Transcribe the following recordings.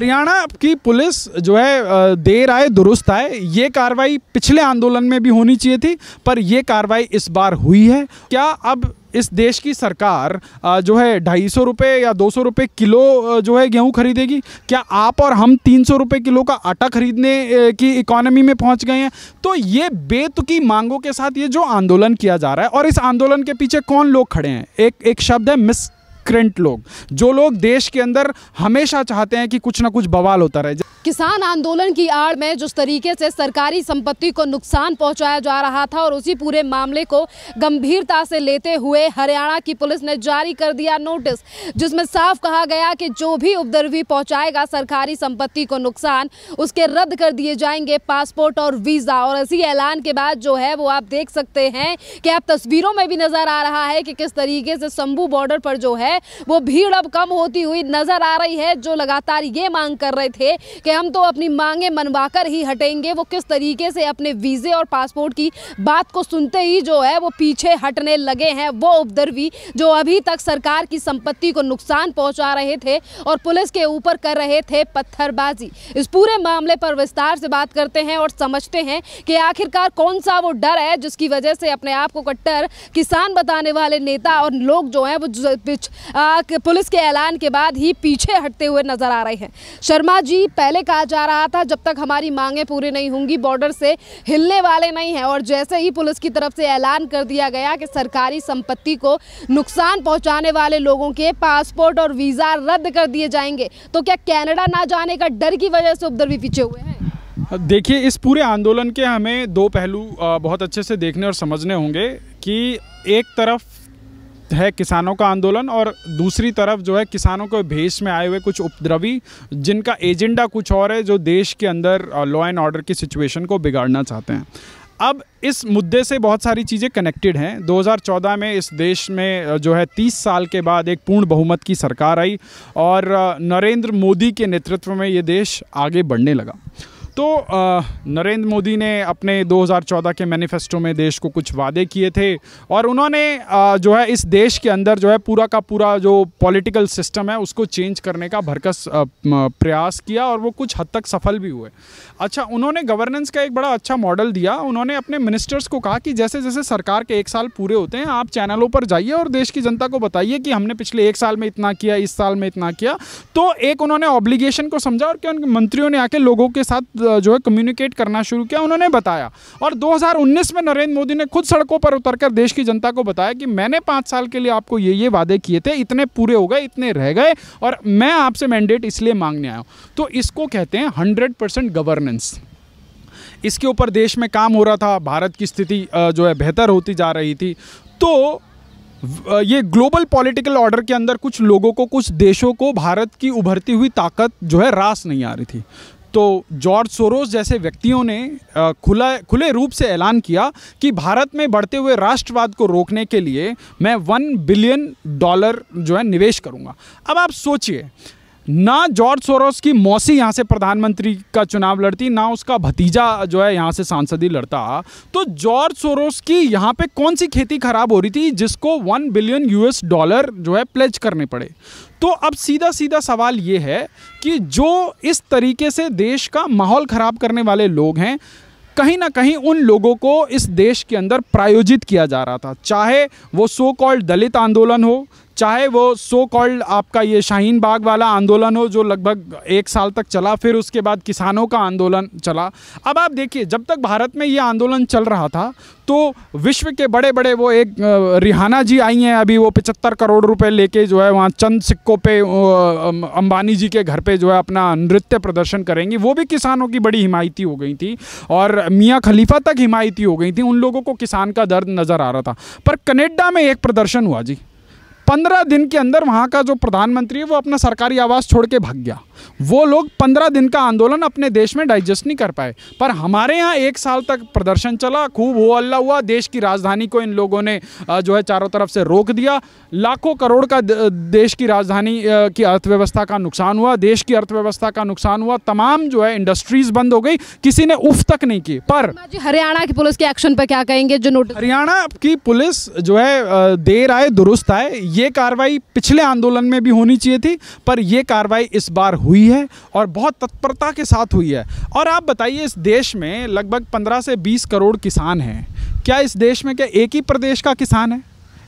हरियाणा की पुलिस जो है देर आए दुरुस्त आए ये कार्रवाई पिछले आंदोलन में भी होनी चाहिए थी पर यह कार्रवाई इस बार हुई है क्या अब इस देश की सरकार जो है ढाई सौ रुपये या दो सौ रुपये किलो जो है गेहूं खरीदेगी क्या आप और हम तीन सौ रुपये किलो का आटा खरीदने की इकोनॉमी में पहुंच गए हैं तो ये बेतुकी मांगों के साथ ये जो आंदोलन किया जा रहा है और इस आंदोलन के पीछे कौन लोग खड़े हैं एक एक शब्द है मिस करंट लोग जो लोग देश के अंदर हमेशा चाहते हैं कि कुछ ना कुछ बवाल होता रहे किसान आंदोलन की आड़ में जिस तरीके से सरकारी संपत्ति को नुकसान पहुंचाया जा रहा था और उसी पूरे मामले को गंभीरता से लेते हुए हरियाणा की पुलिस ने जारी कर दिया नोटिस जिसमें साफ कहा गया कि जो भी उपद्रवी पहुंचाएगा सरकारी संपत्ति को नुकसान उसके रद्द कर दिए जाएंगे पासपोर्ट और वीज़ा और इसी ऐलान के बाद जो है वो आप देख सकते हैं कि आप तस्वीरों में भी नज़र आ रहा है कि किस तरीके से शंभू बॉर्डर पर जो है है वो भीड़ अब कम होती हुई नजर आ रही है जो लगातार ये मांग कर रहे थे कि हम तो अपनी मांगे मनवाकर ही हटेंगे वो किस तरीके से अपने वीज़े और पासपोर्ट की बात को सुनते ही जो है वो पीछे हटने लगे हैं वो उपद्रवी जो अभी तक सरकार की संपत्ति को नुकसान पहुंचा रहे थे और पुलिस के ऊपर कर रहे थे पत्थरबाजी इस पूरे मामले पर विस्तार से बात करते हैं और समझते हैं कि आखिरकार कौन सा वो डर है जिसकी वजह से अपने आप को कट्टर किसान बताने वाले नेता और लोग जो हैं वो पुलिस के ऐलान के बाद ही पीछे हटते हुए नजर आ रहे हैं शर्मा जी पहले कहा जा रहा था जब तक हमारी मांगे पूरी नहीं होंगी बॉर्डर से हिलने वाले नहीं हैं और जैसे ही पुलिस की तरफ से ऐलान कर दिया गया कि सरकारी संपत्ति को नुकसान पहुंचाने वाले लोगों के पासपोर्ट और वीज़ा रद्द कर दिए जाएंगे तो क्या कैनेडा ना जाने का डर की वजह से उधर भी पीछे हुए हैं देखिए इस पूरे आंदोलन के हमें दो पहलू बहुत अच्छे से देखने और समझने होंगे कि एक तरफ है किसानों का आंदोलन और दूसरी तरफ जो है किसानों के भेष में आए हुए कुछ उपद्रवी जिनका एजेंडा कुछ और है जो देश के अंदर लॉ एंड ऑर्डर की सिचुएशन को बिगाड़ना चाहते हैं अब इस मुद्दे से बहुत सारी चीज़ें कनेक्टेड हैं 2014 में इस देश में जो है 30 साल के बाद एक पूर्ण बहुमत की सरकार आई और नरेंद्र मोदी के नेतृत्व में ये देश आगे बढ़ने लगा तो नरेंद्र मोदी ने अपने 2014 के मैनिफेस्टो में देश को कुछ वादे किए थे और उन्होंने जो है इस देश के अंदर जो है पूरा का पूरा जो पॉलिटिकल सिस्टम है उसको चेंज करने का भरकस प्रयास किया और वो कुछ हद तक सफल भी हुए अच्छा उन्होंने गवर्नेंस का एक बड़ा अच्छा मॉडल दिया उन्होंने अपने मिनिस्टर्स को कहा कि जैसे जैसे सरकार के एक साल पूरे होते हैं आप चैनलों पर जाइए और देश की जनता को बताइए कि हमने पिछले एक साल में इतना किया इस साल में इतना किया तो एक उन्होंने ऑब्लिगेशन को समझा और क्या उनके मंत्रियों ने आके लोगों के साथ जो है कम्युनिकेट करना शुरू किया उन्होंने बताया और 2019 में नरेंद्र मोदी ने खुद सड़कों पर उतरकर देश की जनता को बताया कि मैंने पाँच साल के लिए आपको ये ये वादे किए थे इतने पूरे हो गए इतने रह गए और मैं आपसे मैंडेट इसलिए मांगने आया हूँ तो इसको कहते हैं हंड्रेड गवर्नेंस इसके ऊपर देश में काम हो रहा था भारत की स्थिति जो है बेहतर होती जा रही थी तो ये ग्लोबल पॉलिटिकल ऑर्डर के अंदर कुछ लोगों को कुछ देशों को भारत की उभरती हुई ताकत जो है रास नहीं आ रही थी तो जॉर्ज सोरोस जैसे व्यक्तियों ने खुला खुले रूप से ऐलान किया कि भारत में बढ़ते हुए राष्ट्रवाद को रोकने के लिए मैं वन बिलियन डॉलर जो है निवेश करूँगा अब आप सोचिए ना जॉर्ज सोरोस की मौसी यहाँ से प्रधानमंत्री का चुनाव लड़ती ना उसका भतीजा जो है यहाँ से सांसदी लड़ता तो जॉर्ज सोरोस की यहाँ पे कौन सी खेती खराब हो रही थी जिसको वन बिलियन यूएस डॉलर जो है प्लेज करने पड़े तो अब सीधा सीधा सवाल ये है कि जो इस तरीके से देश का माहौल ख़राब करने वाले लोग हैं कहीं ना कहीं उन लोगों को इस देश के अंदर प्रायोजित किया जा रहा था चाहे वो सो कॉल्ड दलित आंदोलन हो चाहे वो सो कॉल्ड आपका ये शाहीन बाग वाला आंदोलन हो जो लगभग एक साल तक चला फिर उसके बाद किसानों का आंदोलन चला अब आप देखिए जब तक भारत में ये आंदोलन चल रहा था तो विश्व के बड़े बड़े वो एक रिहाना जी आई हैं अभी वो पचहत्तर करोड़ रुपए लेके जो है वहाँ चंद सिक्कों पे अंबानी जी के घर पे जो है अपना नृत्य प्रदर्शन करेंगी वो भी किसानों की बड़ी हिमायती हो गई थी और मियाँ खलीफा तक हिमायती हो गई थी उन लोगों को किसान का दर्द नज़र आ रहा था पर कनेडा में एक प्रदर्शन हुआ जी पंद्रह दिन के अंदर वहाँ का जो प्रधानमंत्री है वो अपना सरकारी आवास छोड़ के भाग गया वो लोग पंद्रह दिन का आंदोलन अपने देश में डाइजेस्ट नहीं कर पाए पर हमारे यहाँ एक साल तक प्रदर्शन चला खूब हो अल्लाह हुआ देश की राजधानी को इन लोगों ने जो है चारों तरफ से रोक दिया लाखों करोड़ का देश की राजधानी की अर्थव्यवस्था का नुकसान हुआ देश की अर्थव्यवस्था का नुकसान हुआ तमाम जो है इंडस्ट्रीज बंद हो गई किसी ने उफ तक नहीं की पर हरियाणा की पुलिस के एक्शन पर क्या कहेंगे जो नोटिस हरियाणा की पुलिस जो है देर आए दुरुस्त आए ये कार्रवाई पिछले आंदोलन में भी होनी चाहिए थी पर यह कार्रवाई इस बार हुई है और बहुत तत्परता के साथ हुई है और आप बताइए इस देश में लगभग 15 से 20 करोड़ किसान हैं क्या इस देश में क्या एक ही प्रदेश का किसान है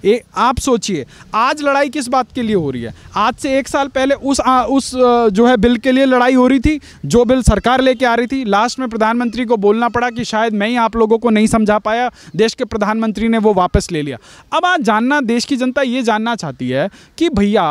ए, आप सोचिए आज लड़ाई किस बात के लिए हो रही है आज से एक साल पहले उस आ, उस जो है बिल के लिए लड़ाई हो रही थी जो बिल सरकार लेके आ रही थी लास्ट में प्रधानमंत्री को बोलना पड़ा कि शायद मैं ही आप लोगों को नहीं समझा पाया देश के प्रधानमंत्री ने वो वापस ले लिया अब आज जानना देश की जनता ये जानना चाहती है कि भैया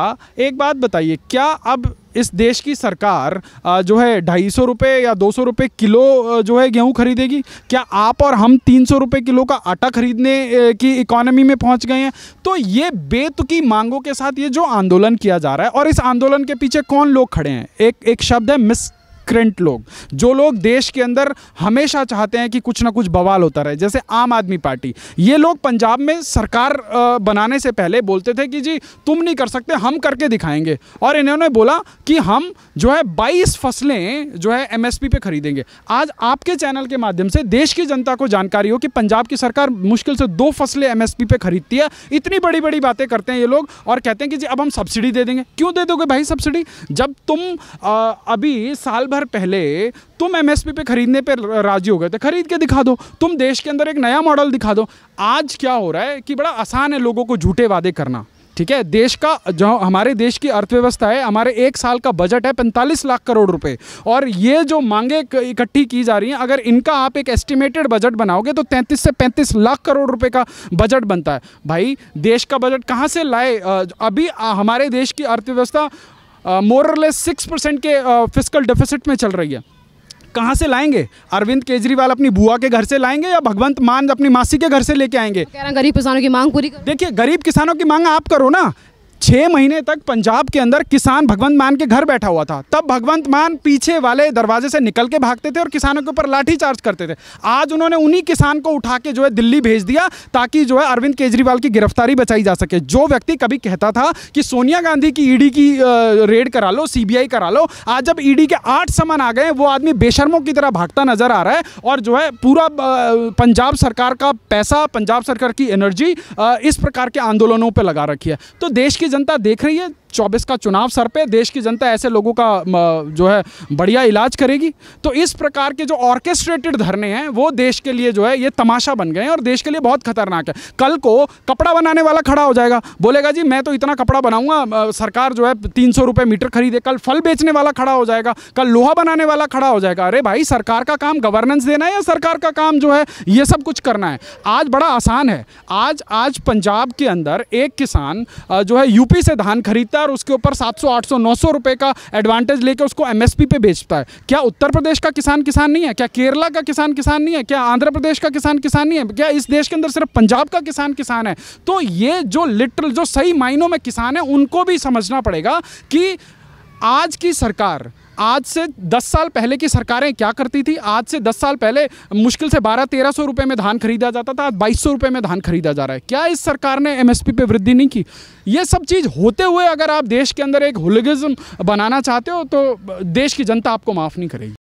एक बात बताइए क्या अब इस देश की सरकार जो है ढाई सौ रुपये या दो सौ रुपये किलो जो है गेहूं खरीदेगी क्या आप और हम तीन सौ रुपये किलो का आटा खरीदने की इकोनॉमी में पहुंच गए हैं तो ये बेतुकी मांगों के साथ ये जो आंदोलन किया जा रहा है और इस आंदोलन के पीछे कौन लोग खड़े हैं एक एक शब्द है मिस करंट लोग जो लोग देश के अंदर हमेशा चाहते हैं कि कुछ ना कुछ बवाल होता रहे जैसे आम आदमी पार्टी ये लोग पंजाब में सरकार बनाने से पहले बोलते थे कि जी तुम नहीं कर सकते हम करके दिखाएंगे और इन्होंने बोला कि हम जो है बाईस फसलें जो है एमएसपी पे खरीदेंगे आज आपके चैनल के माध्यम से देश की जनता को जानकारी हो कि पंजाब की सरकार मुश्किल से दो फसलें एम पे खरीदती है इतनी बड़ी बड़ी बातें करते हैं ये लोग और कहते हैं कि जी अब हम सब्सिडी दे देंगे क्यों दे दोगे भाई सब्सिडी जब तुम आ, अभी साल भर भर पहले तुम एमएसपी पे खरीदने पे राजी हो गए थे खरीद के दिखा दो तुम देश के अंदर एक नया मॉडल दिखा दो आज क्या हो रहा है कि बड़ा आसान है लोगों को झूठे वादे करना ठीक है देश का जो हमारे देश की अर्थव्यवस्था है हमारे एक साल का बजट है पैंतालीस लाख करोड़ रुपए और ये जो मांगे इकट्ठी की जा रही हैं अगर इनका आप एक एस्टिमेटेड बजट बनाओगे तो 33 से 35 लाख करोड़ रुपए का बजट बनता है भाई देश का बजट कहाँ से लाए अभी हमारे देश की अर्थव्यवस्था मोरलेस सिक्स परसेंट के फिजिकल डेफिसिट में चल रही है कहाँ से लाएंगे अरविंद केजरीवाल अपनी बुआ के घर से लाएंगे या भगवंत मान अपनी मासी के घर से लेके आएंगे गरीब किसानों की मांग पूरी देखिए गरीब किसानों की मांग आप करो ना छः महीने तक पंजाब के अंदर किसान भगवंत मान के घर बैठा हुआ था तब भगवंत मान पीछे वाले दरवाजे से निकल के भागते थे और किसानों के ऊपर लाठी चार्ज करते थे आज उन्होंने उन्हीं किसान को उठा के जो है दिल्ली भेज दिया ताकि जो है अरविंद केजरीवाल की गिरफ्तारी बचाई जा सके जो व्यक्ति कभी कहता था कि सोनिया गांधी की ईडी की रेड करा लो सी करा लो आज जब ईडी के आठ समान आ गए वो आदमी बेशर्मों की तरह भागता नजर आ रहा है और जो है पूरा पंजाब सरकार का पैसा पंजाब सरकार की एनर्जी इस प्रकार के आंदोलनों पर लगा रखी है तो देश के जनता देख रही है चौबीस का चुनाव सर पे देश की जनता ऐसे लोगों का जो है बढ़िया इलाज करेगी तो इस प्रकार के जो ऑर्केस्ट्रेटेड धरने हैं वो देश के लिए जो है ये तमाशा बन गए हैं और देश के लिए बहुत खतरनाक है कल को कपड़ा बनाने वाला खड़ा हो जाएगा बोलेगा जी मैं तो इतना कपड़ा बनाऊंगा सरकार जो है तीन सौ मीटर खरीदे कल फल बेचने वाला खड़ा हो जाएगा कल लोहा बनाने वाला खड़ा हो जाएगा अरे भाई सरकार का काम गवर्नेंस देना है या सरकार का काम जो है ये सब कुछ करना है आज बड़ा आसान है आज आज पंजाब के अंदर एक किसान जो है यूपी से धान खरीदता बेचता है और उसके ऊपर 700, 800, 900 रुपए का एडवांटेज लेकर उसको एमएसपी पे बेचता है क्या उत्तर प्रदेश का किसान किसान नहीं है क्या केरला का किसान किसान नहीं है क्या आंध्र प्रदेश का किसान किसान नहीं है क्या इस देश के अंदर सिर्फ पंजाब का किसान किसान है तो ये जो लिटरल जो सही मायनों में किसान है उनको भी समझना पड़ेगा कि आज की सरकार आज से 10 साल पहले की सरकारें क्या करती थी आज से 10 साल पहले मुश्किल से बारह तेरह सौ रुपये में धान खरीदा जाता था आज बाईस सौ रुपये में धान खरीदा जा रहा है क्या इस सरकार ने एमएसपी पे वृद्धि नहीं की ये सब चीज़ होते हुए अगर आप देश के अंदर एक होलिगिज्म बनाना चाहते हो तो देश की जनता आपको माफ़ नहीं करेगी